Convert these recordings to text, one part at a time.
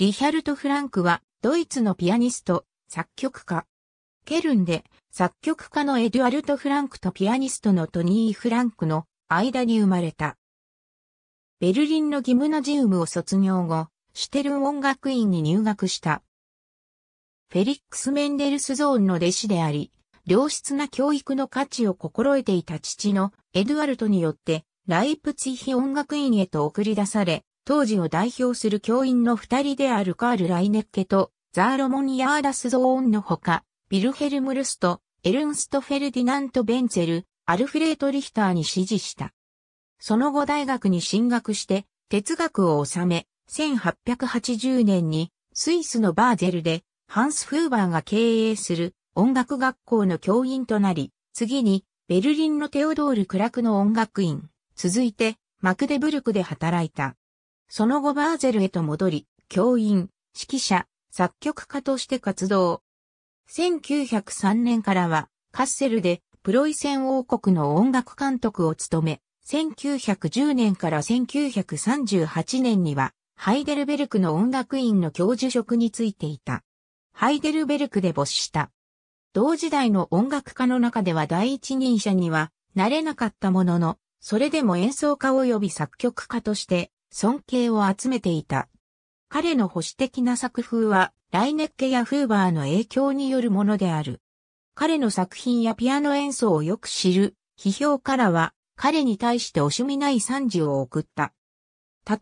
リヒャルト・フランクは、ドイツのピアニスト、作曲家。ケルンで、作曲家のエデュアルト・フランクとピアニストのトニー・フランクの間に生まれた。ベルリンのギムナジウムを卒業後、シュテルン音楽院に入学した。フェリックス・メンデルスゾーンの弟子であり、良質な教育の価値を心得ていた父のエドゥアルトによって、ライプツィヒ音楽院へと送り出され、当時を代表する教員の二人であるカール・ライネッケとザーロモニアーダス・ゾーンのほか、ビルヘルム・ルスト、エルンスト・フェルディナント・ベンツェル、アルフレート・リヒターに指示した。その後大学に進学して哲学を収め、1880年にスイスのバーゼルでハンス・フーバーが経営する音楽学校の教員となり、次にベルリンのテオドール・クラクの音楽院、続いてマクデブルクで働いた。その後バーゼルへと戻り、教員、指揮者、作曲家として活動。1903年からは、カッセルでプロイセン王国の音楽監督を務め、1910年から1938年には、ハイデルベルクの音楽院の教授職に就いていた。ハイデルベルクで没した。同時代の音楽家の中では第一人者にはなれなかったものの、それでも演奏家及び作曲家として尊敬を集めていた。彼の保守的な作風は、ライネッケやフーバーの影響によるものである。彼の作品やピアノ演奏をよく知る、批評からは、彼に対して惜しみない賛辞を送った。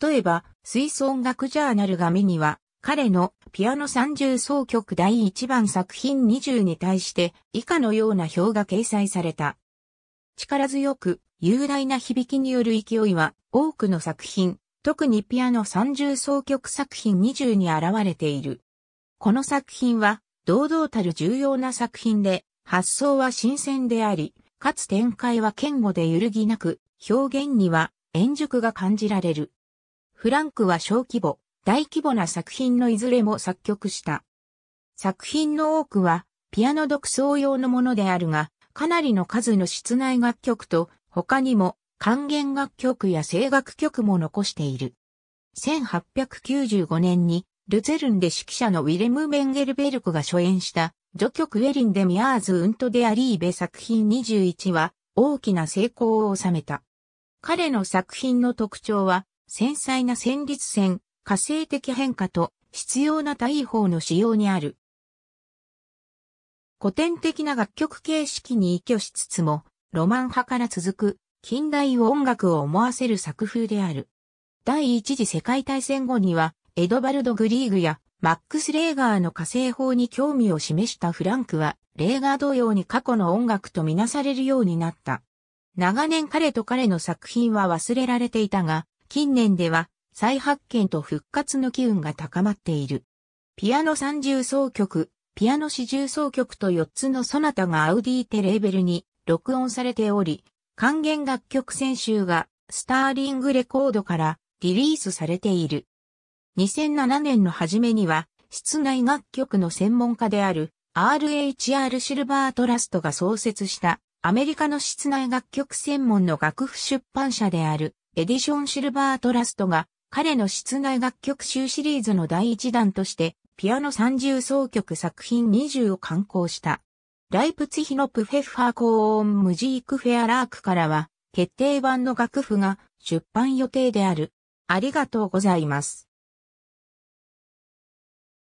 例えば、水イ音楽ジャーナルが目には、彼のピアノ30奏曲第1番作品20に対して以下のような表が掲載された。力強く雄大な響きによる勢いは多くの作品、特にピアノ三重奏曲作品20に現れている。この作品は、堂々たる重要な作品で、発想は新鮮であり、かつ展開は堅固で揺るぎなく、表現には、円熟が感じられる。フランクは小規模、大規模な作品のいずれも作曲した。作品の多くは、ピアノ独奏用のものであるが、かなりの数の室内楽曲と、他にも管弦楽曲や声楽曲も残している。1895年に、ルゼルンで指揮者のウィレム・メンゲルベルクが初演した、序曲ウェリンデ・ミアーズ・ウント・デ・アリーベ作品21は、大きな成功を収めた。彼の作品の特徴は、繊細な旋律線、火星的変化と、必要な大法の使用にある。古典的な楽曲形式に依拠しつつも、ロマン派から続く近代音楽を思わせる作風である。第一次世界大戦後には、エドバルド・グリーグやマックス・レーガーの火星法に興味を示したフランクは、レーガー同様に過去の音楽とみなされるようになった。長年彼と彼の作品は忘れられていたが、近年では再発見と復活の機運が高まっている。ピアノ三重奏曲、ピアノ四重奏曲と四つのソナタがアウディテレーベルに録音されており、還元楽曲選手がスターリングレコードからリリースされている。2007年の初めには、室内楽曲の専門家である RHR シルバートラストが創設したアメリカの室内楽曲専門の楽譜出版社であるエディションシルバートラストが彼の室内楽曲集シリーズの第一弾としてピアノ30奏曲作品20を刊行した。ライプツヒのプフェッファーコーンムジークフェアラークからは、決定版の楽譜が出版予定である。ありがとうございます。